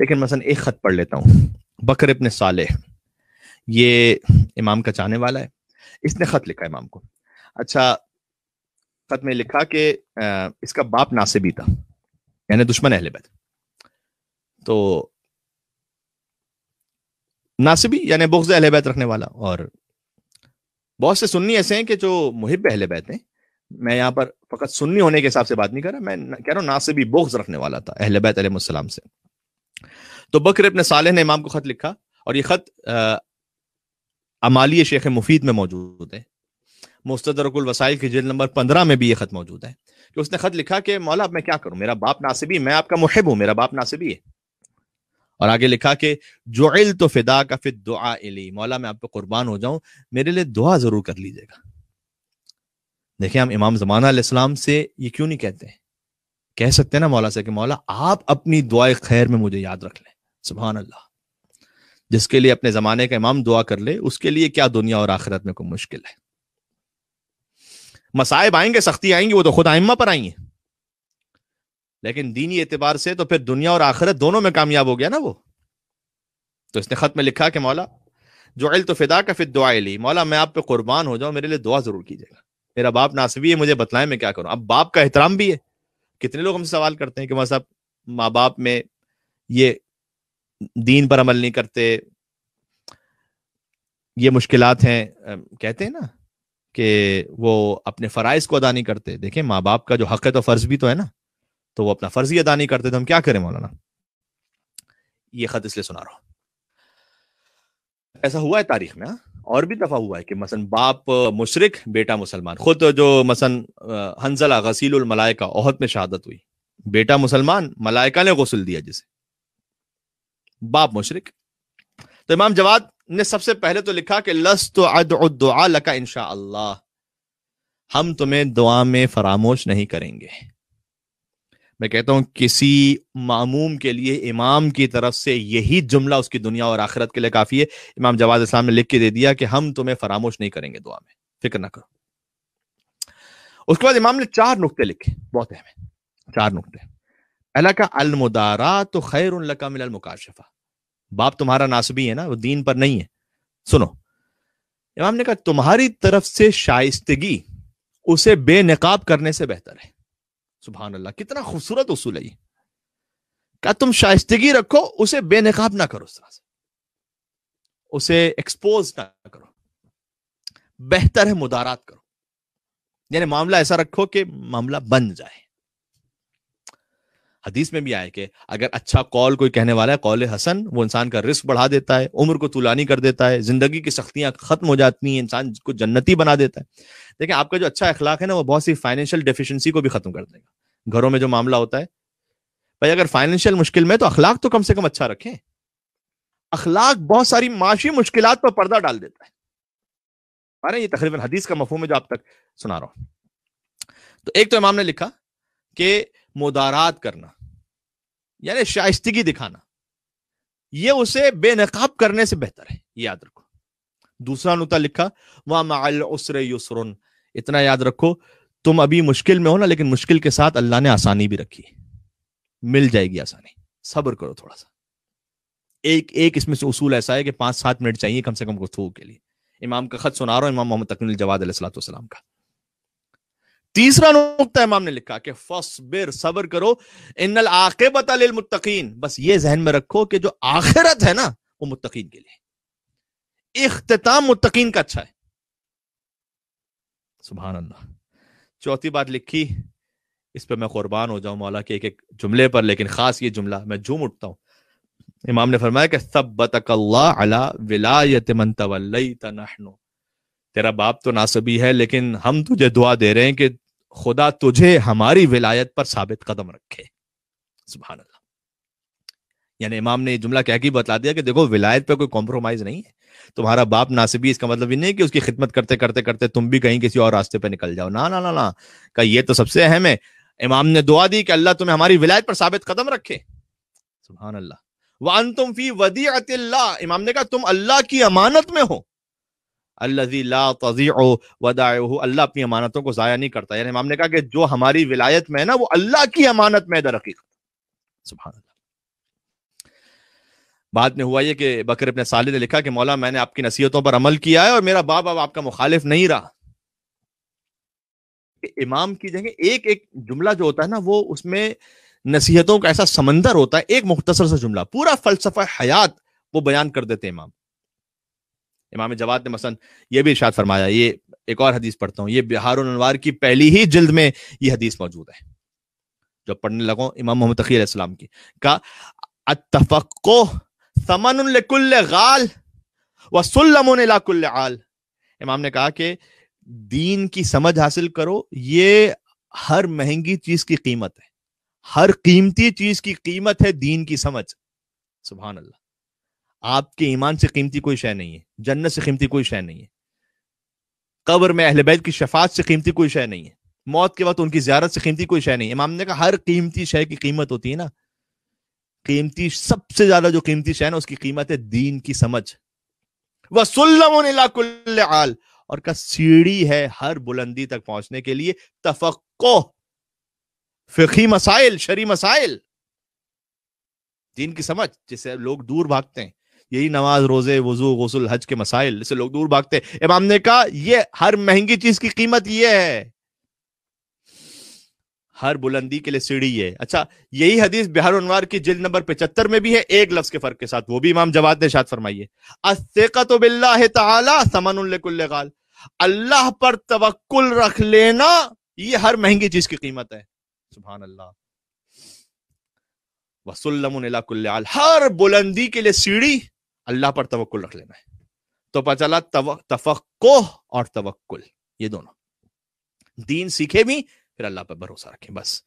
लेकिन मसन एक ख़त पढ़ लेता हूँ बकर इबन साले ये इमाम का चाहने वाला है इसने ख़त लिखा इमाम को अच्छा ख़त में लिखा कि इसका बाप नासिबी था यानी दुश्मन अहले बैत तो नासिबी यानी बुग्ज अहले बैत रखने वाला और बहुत से सुन्नी ऐसे हैं कि जो मुहिब अहले बैत हैं मैं यहाँ पर फकत सुन्नी होने के हिसाब से बात नहीं कर रहा मैं कह रहा हूँ नासिबी बोग्स रखने वाला था अहले बैत से तो बकर अपने साले ने इमाम को खत लिखा और ये खत अमाली शेख मुफीद में मौजूद है मुस्तरकुल वसाइल की जिल नंबर पंद्रह में भी ये खत मौजूद है कि उसने खत लिखा कि मौला अब मैं क्या करूं मेरा बाप नासिबी मैं आपका मुहिब हूं मेरा बाप नासिबी है और आगे लिखा कि जोल तो फिदा का फिर दुआ इली मौला मैं आपको कुर्बान हो जाऊं मेरे लिए दुआ जरूर कर लीजिएगा देखिए हम इमाम जमाना इस्लाम से ये क्यों नहीं कहते हैं कह सकते हैं ना मौला से कि मौला आप अपनी दुआ खैर में मुझे याद रख लें सुबह अल्लाह जिसके लिए अपने जमाने का इमाम दुआ कर ले उसके लिए क्या दुनिया और आखिरत में कोई मुश्किल है मसायब आएंगे सख्ती आएंगी वो तो खुद आइम्मा पर आई लेकिन दीनी एतबार से तो फिर दुनिया और आखिरत दोनों में कामयाब हो गया ना वो तो इसने खत में लिखा कि मौला जो अल तो फिदा का फिर दुआ ली मौला मैं आप पे कुर्बान हो जाऊं मेरे लिए दुआ जरूर कीजिएगा मेरा बाप नासवी है मुझे बतलाएं मैं क्या करूं अब बाप का एहतराम भी है कितने लोग हमसे सवाल करते हैं कि मैं साहब माँ बाप में ये दीन पर अमल नहीं करते ये मुश्किलात हैं कहते हैं ना कि वो अपने फ़राइज़ को अदा नहीं करते देखें माँ बाप का जो हक है तो फ़र्ज़ भी तो है ना तो वो अपना फ़र्ज़ ही अदा नहीं करते तो हम क्या करें मौलाना ये ख़त इसलिए सुना रहा हूँ ऐसा हुआ है तारीख में हा? और भी दफा हुआ है कि मसन बाप मुशरक बेटा मुसलमान खुद जो मसन हंजला गसील मलाइका ओहद में शहादत हुई बेटा मुसलमान मलाइका ने गसल दिया जिसे बाप मुशरक तो इमाम जवाद ने सबसे पहले तो लिखा कि लस तो अदा लका इनशा हम तुम्हें दुआ में फरामोश नहीं करेंगे मैं कहता हूं किसी मामूम के लिए इमाम की तरफ से यही जुमला उसकी दुनिया और आखिरत के लिए काफी है इमाम जवाद इस्लाम ने लिख के दे दिया कि हम तुम्हें फरामोश नहीं करेंगे दुआ में फिक्र ना करो उसके बाद इमाम ने चार नुकते लिखे बहुत अहम है चार नुकते अला का अलमुदारा तो खैर उनका बाप तुम्हारा नासबी है ना वो दीन पर नहीं है सुनो इमाम ने कहा तुम्हारी तरफ से शाइस्तगी उसे बेनकाब करने से बेहतर है सुबहान अल्लाह कितना खूबसूरत उसूल है क्या तुम शाइस्तगी रखो उसे बेनकाब ना करो उस तरह से उसे एक्सपोज ना करो बेहतर है मुदारात करो यानी मामला ऐसा रखो कि मामला बन जाए हदीस में भी आया कि अगर अच्छा कॉल कोई कहने वाला है कॉल हसन वो इंसान का रिस्क बढ़ा देता है उम्र को तुलानी कर देता है जिंदगी की सख्तियां खत्म हो जाती हैं इंसान को जन्नती बना देता है देखिए आपका जो अच्छा अखलाक है ना वो बहुत सी फाइनेंशियल डेफिशिएंसी को भी खत्म कर देगा घरों में जो मामला होता है भाई अगर फाइनेंशियल मुश्किल में तो अखलाक तो कम से कम अच्छा रखें अखलाक बहुत सारी माशी मुश्किल पर पर्दा डाल देता है अरे ये तकरीबन हदीस का मफहम है जो आप तक सुना रहा हूं तो एक तो इमाम ने लिखा कि मुदारात करना यानी शाइस्तगी दिखाना ये उसे बेनकाब करने से बेहतर है याद रखो दूसरा नुता लिखा वह मालसर युसरुन इतना याद रखो तुम अभी मुश्किल में हो ना लेकिन मुश्किल के साथ अल्लाह ने आसानी भी रखी मिल जाएगी आसानी सब्र करो थोड़ा सा एक एक इसमें से उसूल ऐसा है कि पांच सात मिनट चाहिए कम से कम गुफ्तु के लिए इमाम का खत सुना रहा हूं इमाम मोहम्मद तकनील जवाद सलाम का तीसरा नुकता इमाम ने लिखा कि फसबिर सबर करो इनल आकेबत मुत्तकीन बस ये जहन में रखो कि जो आखिरत है ना वो मुत्तकीन के लिए इख्तिताम मुत्तकीन का अच्छा है सुबहान अल्लाह चौथी बात लिखी इस पर मैं कुर्बान हो जाऊं मौला के एक एक जुमले पर लेकिन खास ये जुमला मैं झूम उठता हूं इमाम ने फरमाया कि सब अला विलायत मन तवल्लई तेरा बाप तो नासबी है लेकिन हम तुझे दुआ दे रहे हैं कि खुदा तुझे हमारी विलायत पर साबित कदम रखे सुबह अल्लाह यानी इमाम ने जुमला कह के बता दिया कि देखो विलायत पे कोई कॉम्प्रोमाइज नहीं है तुम्हारा बाप नासिबी इसका मतलब ये नहीं कि उसकी खिदमत करते करते करते तुम भी कहीं किसी और रास्ते पे निकल जाओ ना ना ना ना का ये तो सबसे अहम है इमाम ने दुआ दी कि अल्लाह तुम्हें हमारी विलायत पर साबित कदम रखे सुबहान अल्लाह वन तुम फी वदी इमाम ने कहा तुम अल्लाह की अमानत में हो अल्लाजी ला तजी अल्लाह अपनी अमानतों को ज़ाया नहीं करता यानी इमाम ने कहा कि जो हमारी विलायत में है ना वो अल्लाह की अमानत में दर हकीकत सुबह बाद में हुआ ये कि बकर अपने साले ने लिखा कि मौला मैंने आपकी नसीहतों पर अमल किया है और मेरा बाप अब आपका मुखालिफ नहीं रहा इमाम की जगह एक एक जुमला जो होता है ना वो उसमें नसीहतों का ऐसा समंदर होता है एक मुख्तसर सा जुमला पूरा फलसफा हयात वो बयान कर देते इमाम इमाम जवाद ने मसन ये भी इर्शाद फरमाया ये एक और हदीस पढ़ता हूँ ये बिहार अनवार की पहली ही जल्द में ये हदीस मौजूद है जो पढ़ने लगो इमाम मोहम्मद तकीर इस्लाम की का अतफको समन गाल आल इमाम ने कहा कि दीन की समझ हासिल करो ये हर महंगी चीज की कीमत है हर कीमती चीज की कीमत है दीन की समझ सुबह अल्लाह आपके ईमान से कीमती कोई शय नहीं है जन्नत से कीमती कोई शय नहीं है कब्र में अहल बैत की शफात से कीमती कोई शय नहीं है मौत के वक्त उनकी ज्यारत से कीमती कोई शय नहीं है इमाम ने कहा हर कीमती शय की कीमत होती है ना कीमती सबसे ज्यादा जो कीमती शय ना उसकी कीमत है दीन की समझ वसुल्लम आल और का सीढ़ी है हर बुलंदी तक पहुंचने के लिए तफक्को फिकी मसाइल शरी मसाइल दीन की समझ जिसे लोग दूर भागते हैं यही नमाज रोजे वजू गसल हज के मसाइल से लोग दूर भागते इमाम ने कहा यह हर महंगी चीज की कीमत यह है हर बुलंदी के लिए सीढ़ी है अच्छा यही हदीस बिहार अनवार की जिल नंबर पिचहत्तर में भी है एक लफ्ज के फर्क के साथ वो भी इमाम जवाब ने शाद फरमाइए अल्लाह पर तवक्ल रख लेना ये हर महंगी चीज की कीमत है सुबह अल्लाह वसुल्लम हर बुलंदी के लिए सीढ़ी अल्लाह पर तवक्ल रख लेना है तो पता चला तव, तफक्को और तवक्ल ये दोनों दीन सीखे भी फिर अल्लाह पर भरोसा रखें बस